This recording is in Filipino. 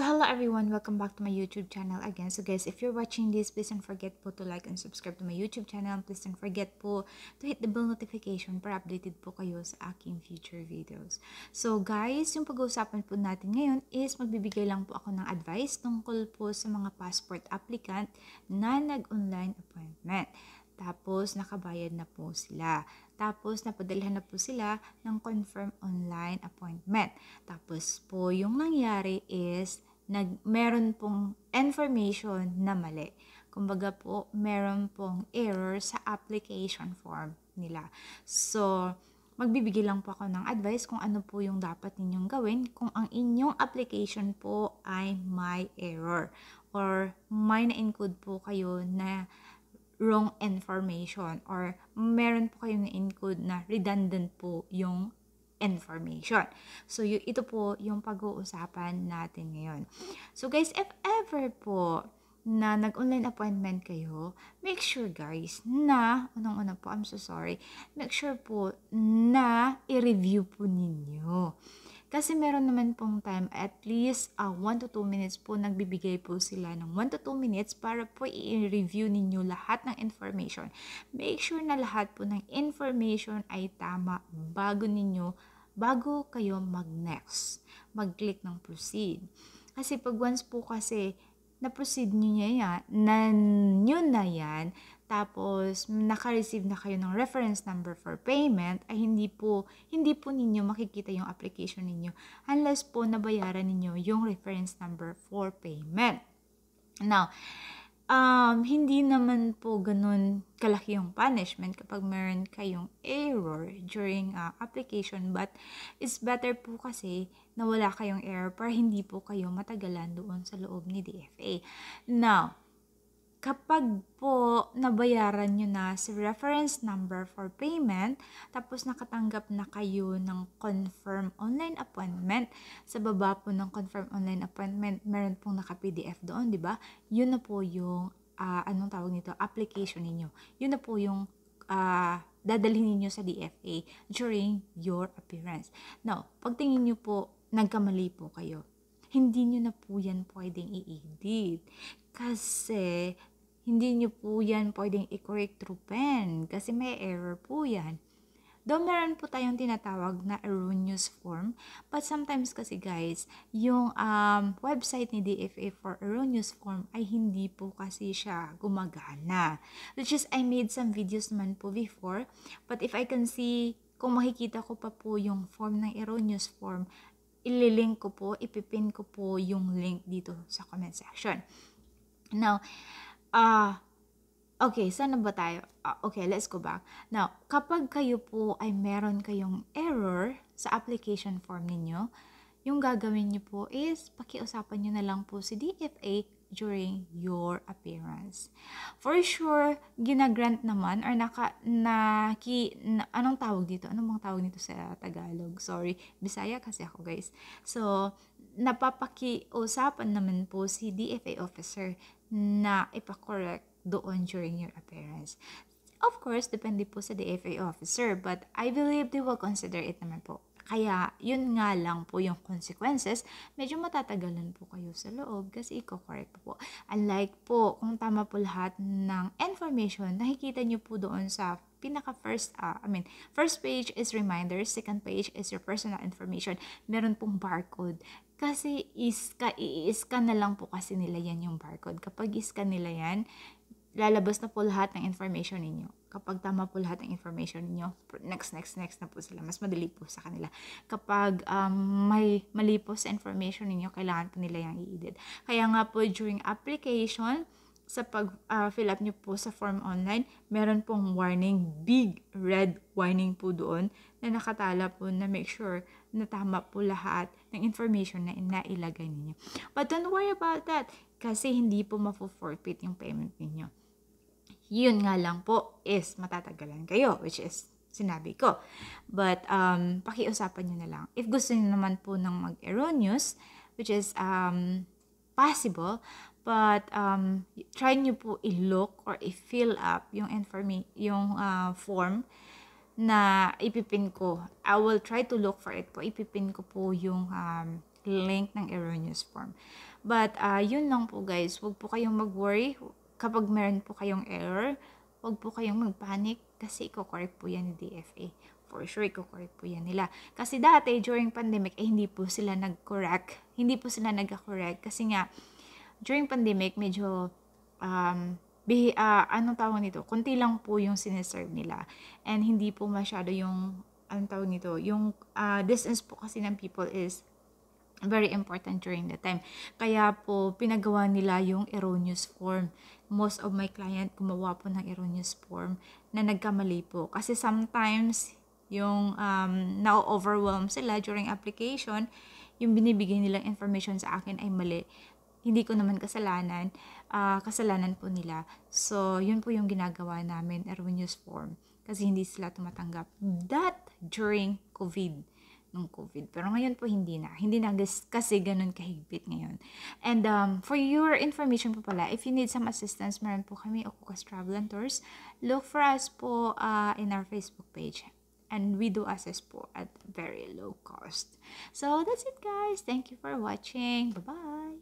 So hello everyone, welcome back to my YouTube channel again. So guys, if you're watching this, please don't forget po to like and subscribe to my YouTube channel. Please don't forget po to hit the bell notification para updated po kayo sa aking future videos. So guys, yung pag-uusapan po natin ngayon is magbibigay lang po ako ng advice tungkol po sa mga passport applicant na nag-online appointment. Tapos, nakabayad na po sila. Tapos, napadalhan na po sila ng confirm online appointment. Tapos po, yung nangyari is, nag, meron pong information na mali. Kumbaga po, meron pong error sa application form nila. So, magbibigay lang po ako ng advice kung ano po yung dapat ninyong gawin kung ang inyong application po ay may error or may na-include po kayo na wrong information or meron po kayong na-include na redundant po yung information. So, y- ito po yung pag-uusapan natin ngayon. So, guys, if ever po na nag-online appointment kayo, make sure guys na, unang-una po, I'm so sorry, make sure po na i-review po ninyo. Kasi meron naman pong time, at least uh, ah, 1 to 2 minutes po, nagbibigay po sila ng 1 to 2 minutes para po i-review ninyo lahat ng information. Make sure na lahat po ng information ay tama bago ninyo bago kayo mag-next. Mag-click ng proceed. Kasi pag once po kasi na-proceed nyo niya yan, na, nyo na yan, tapos naka-receive na kayo ng reference number for payment, ay hindi po, hindi po ninyo makikita yung application ninyo unless po nabayaran ninyo yung reference number for payment. Now, um, hindi naman po ganun kalaki yung punishment kapag meron kayong error during uh, application. But it's better po kasi na wala kayong error para hindi po kayo matagalan doon sa loob ni DFA. Now, kapag po nabayaran nyo na si reference number for payment, tapos nakatanggap na kayo ng confirm online appointment, sa baba po ng confirm online appointment, meron pong naka-PDF doon, di ba? Yun na po yung, uh, anong tawag nito, application ninyo. Yun na po yung uh, dadalhin niyo sa DFA during your appearance. Now, pagtingin niyo po, nagkamali po kayo hindi nyo na po yan pwedeng i-edit. Kasi hindi nyo po yan pwedeng i-correct through pen kasi may error po yan. Doon meron po tayong tinatawag na erroneous form, but sometimes kasi guys, yung um, website ni DFA for erroneous form ay hindi po kasi siya gumagana. Which is, I made some videos naman po before, but if I can see, kung makikita ko pa po yung form ng erroneous form, ililink ko po, ipipin ko po yung link dito sa comment section. Now, ah, uh, okay, saan ba tayo? Uh, okay, let's go back. Now, kapag kayo po ay meron kayong error sa application form ninyo, yung gagawin niyo po is pakiusapan niyo na lang po si DFA during your appearance. For sure, ginagrant naman or naka, na, ki, na, anong tawag dito? Anong bang tawag dito sa Tagalog? Sorry, Bisaya kasi ako guys. So, napapakiusapan naman po si DFA officer na ipakorrect doon during your appearance. Of course, depende po sa DFA officer, but I believe they will consider it naman po. Kaya, yun nga lang po yung consequences. Medyo matatagalan po kayo sa loob kasi i-correct po. Unlike po, kung tama po lahat ng information, nakikita nyo po doon sa pinaka first, uh, I mean, first page is reminders, second page is your personal information. Meron pong barcode kasi iska, i-scan na lang po kasi nila yan yung barcode. Kapag i-scan nila yan, lalabas na po lahat ng information ninyo. Kapag tama po lahat ng information ninyo, next, next, next na po sila. Mas madali po sa kanila. Kapag um, may mali po sa information ninyo, kailangan po nila yung i-edit. Kaya nga po during application, sa pag-fill ah, uh, up nyo po sa form online, meron pong warning, big red warning po doon na nakatala po na make sure natama po lahat ng information na nailagay ninyo. But don't worry about that kasi hindi po mafo-forfeit yung payment ninyo. Yun nga lang po is matatagalan kayo which is sinabi ko. But um, pakiusapan nyo na lang. If gusto niyo naman po ng mag-erroneous, which is um, possible, but um, try nyo po i-look or i-fill up yung, informi- yung uh, form na ipipin ko. I will try to look for it po. Ipipin ko po yung um, link ng erroneous form. But, uh, yun lang po guys. Huwag po kayong mag-worry. Kapag meron po kayong error, huwag po kayong mag-panic kasi i-correct po yan ni DFA. For sure, i-correct po yan nila. Kasi dati, during pandemic, eh, hindi po sila nag-correct. Hindi po sila nag-correct kasi nga, during pandemic, medyo um, bihi, uh, ah, anong tawag nito? Kunti lang po yung sineserve nila. And hindi po masyado yung, anong tawag nito? Yung uh, distance po kasi ng people is very important during the time. Kaya po, pinagawa nila yung erroneous form. Most of my client gumawa po ng erroneous form na nagkamali po. Kasi sometimes, yung um, na-overwhelm sila during application, yung binibigay nilang information sa akin ay mali hindi ko naman kasalanan, uh, kasalanan po nila. So, yun po yung ginagawa namin, erroneous form. Kasi hindi sila tumatanggap. That during COVID, nung COVID. Pero ngayon po hindi na. Hindi na kasi ganun kahigpit ngayon. And um, for your information po pala, if you need some assistance, meron po kami Okukas Travel and Tours. Look for us po uh, in our Facebook page and we do assess po at very low cost. So that's it guys. Thank you for watching. Bye-bye.